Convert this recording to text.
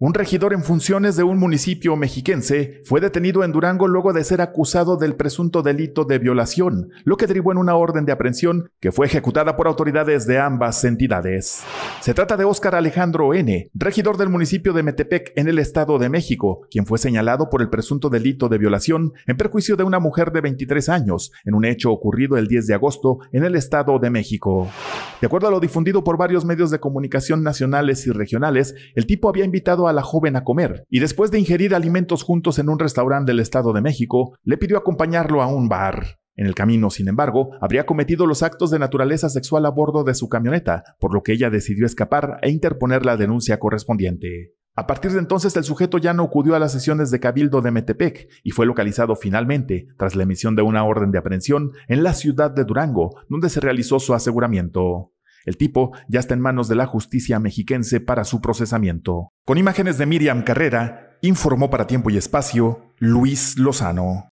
Un regidor en funciones de un municipio mexiquense fue detenido en Durango luego de ser acusado del presunto delito de violación, lo que derivó en una orden de aprehensión que fue ejecutada por autoridades de ambas entidades. Se trata de Óscar Alejandro N., regidor del municipio de Metepec en el Estado de México, quien fue señalado por el presunto delito de violación en perjuicio de una mujer de 23 años en un hecho ocurrido el 10 de agosto en el Estado de México. De acuerdo a lo difundido por varios medios de comunicación nacionales y regionales, el tipo había invitado a la joven a comer y después de ingerir alimentos juntos en un restaurante del Estado de México, le pidió acompañarlo a un bar. En el camino, sin embargo, habría cometido los actos de naturaleza sexual a bordo de su camioneta, por lo que ella decidió escapar e interponer la denuncia correspondiente. A partir de entonces, el sujeto ya no acudió a las sesiones de Cabildo de Metepec y fue localizado finalmente, tras la emisión de una orden de aprehensión, en la ciudad de Durango, donde se realizó su aseguramiento. El tipo ya está en manos de la justicia mexiquense para su procesamiento. Con imágenes de Miriam Carrera, informó para tiempo y espacio Luis Lozano.